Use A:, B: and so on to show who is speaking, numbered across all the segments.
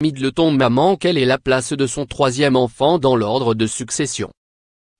A: Midleton maman quelle est la place de son troisième enfant dans l'ordre de succession.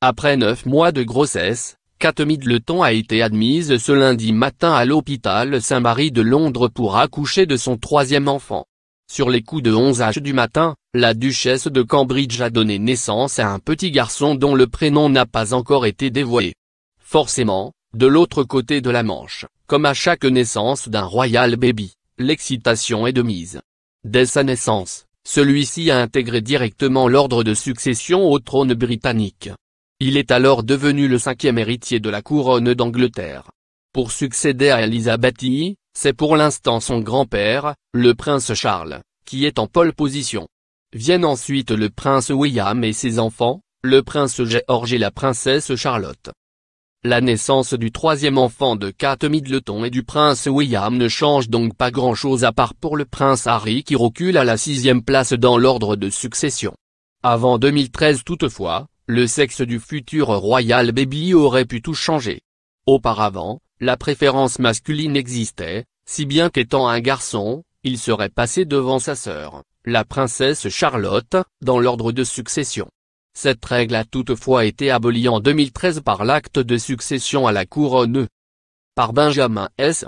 A: Après neuf mois de grossesse, Kate Midleton a été admise ce lundi matin à l'hôpital Saint-Marie de Londres pour accoucher de son troisième enfant. Sur les coups de 11 h du matin, la duchesse de Cambridge a donné naissance à un petit garçon dont le prénom n'a pas encore été dévoilé. Forcément, de l'autre côté de la Manche, comme à chaque naissance d'un royal baby, l'excitation est de mise. Dès sa naissance, celui-ci a intégré directement l'ordre de succession au trône britannique. Il est alors devenu le cinquième héritier de la couronne d'Angleterre. Pour succéder à Elizabeth II, c'est pour l'instant son grand-père, le prince Charles, qui est en pole position. Viennent ensuite le prince William et ses enfants, le prince George et la princesse Charlotte. La naissance du troisième enfant de Kate Middleton et du prince William ne change donc pas grand-chose à part pour le prince Harry qui recule à la sixième place dans l'ordre de succession. Avant 2013 toutefois, le sexe du futur Royal Baby aurait pu tout changer. Auparavant, la préférence masculine existait, si bien qu'étant un garçon, il serait passé devant sa sœur, la princesse Charlotte, dans l'ordre de succession. Cette règle a toutefois été abolie en 2013 par l'acte de succession à la couronne. Par Benjamin S.